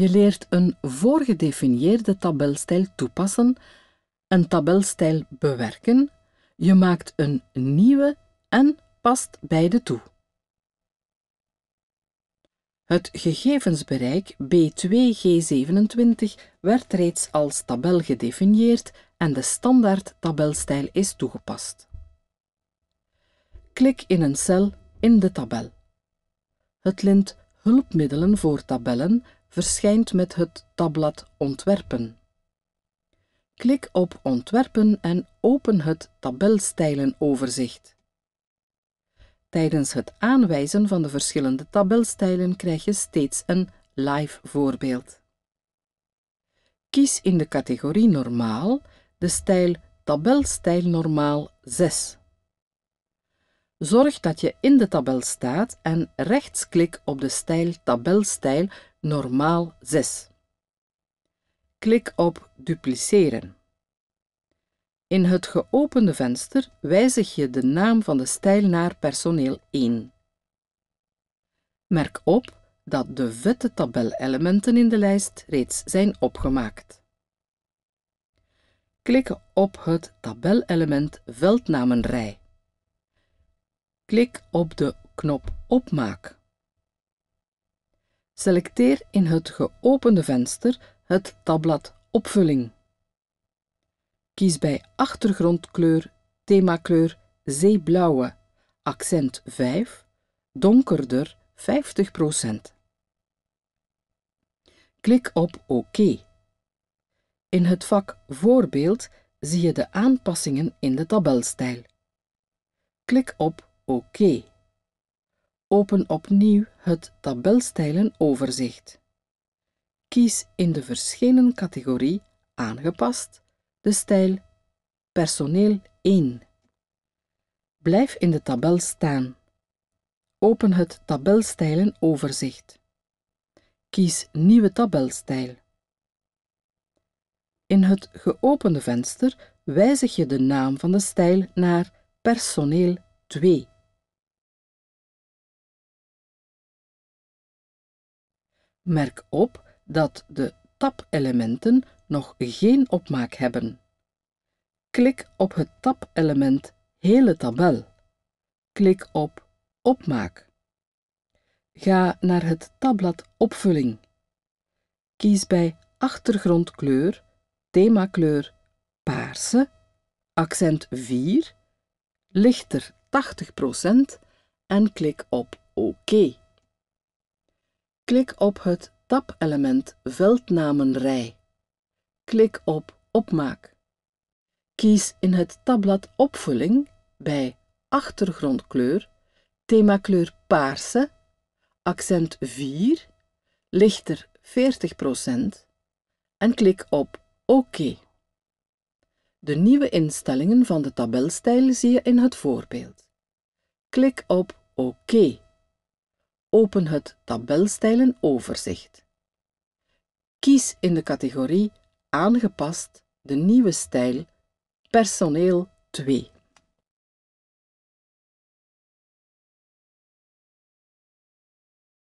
Je leert een voorgedefinieerde tabelstijl toepassen, een tabelstijl bewerken, je maakt een nieuwe en past beide toe. Het gegevensbereik B2G27 werd reeds als tabel gedefinieerd en de standaard tabelstijl is toegepast. Klik in een cel in de tabel. Het lint Hulpmiddelen voor tabellen verschijnt met het tabblad Ontwerpen. Klik op Ontwerpen en open het tabelstijlenoverzicht. Tijdens het aanwijzen van de verschillende tabelstijlen krijg je steeds een live voorbeeld. Kies in de categorie Normaal de stijl Tabelstijl Normaal 6. Zorg dat je in de tabel staat en rechtsklik op de stijl Tabelstijl normaal 6. Klik op dupliceren. In het geopende venster wijzig je de naam van de stijl naar personeel 1. Merk op dat de vette tabelelementen in de lijst reeds zijn opgemaakt. Klik op het tabelelement veldnamenrij. Klik op de knop Opmaak. Selecteer in het geopende venster het tabblad Opvulling. Kies bij achtergrondkleur themakleur zeeblauwe, accent 5, donkerder 50%. Klik op OK. In het vak Voorbeeld zie je de aanpassingen in de tabelstijl. Klik op OK. Open opnieuw het tabelstijlenoverzicht. Kies in de verschenen categorie Aangepast de stijl Personeel 1. Blijf in de tabel staan. Open het tabelstijlenoverzicht. Kies Nieuwe tabelstijl. In het geopende venster wijzig je de naam van de stijl naar Personeel 2. Merk op dat de tabelementen nog geen opmaak hebben. Klik op het tabelement Hele tabel. Klik op Opmaak. Ga naar het tabblad Opvulling. Kies bij Achtergrondkleur, Themakleur Paarse, accent 4, lichter 80% en klik op OK. Klik op het tabelement Veldnamenrij. Klik op Opmaak. Kies in het tabblad Opvulling bij Achtergrondkleur, themakleur Paarse, accent 4, lichter 40% en klik op OK. De nieuwe instellingen van de tabelstijl zie je in het voorbeeld. Klik op OK. Open het tabelstijlen-overzicht. Kies in de categorie Aangepast de nieuwe stijl Personeel 2.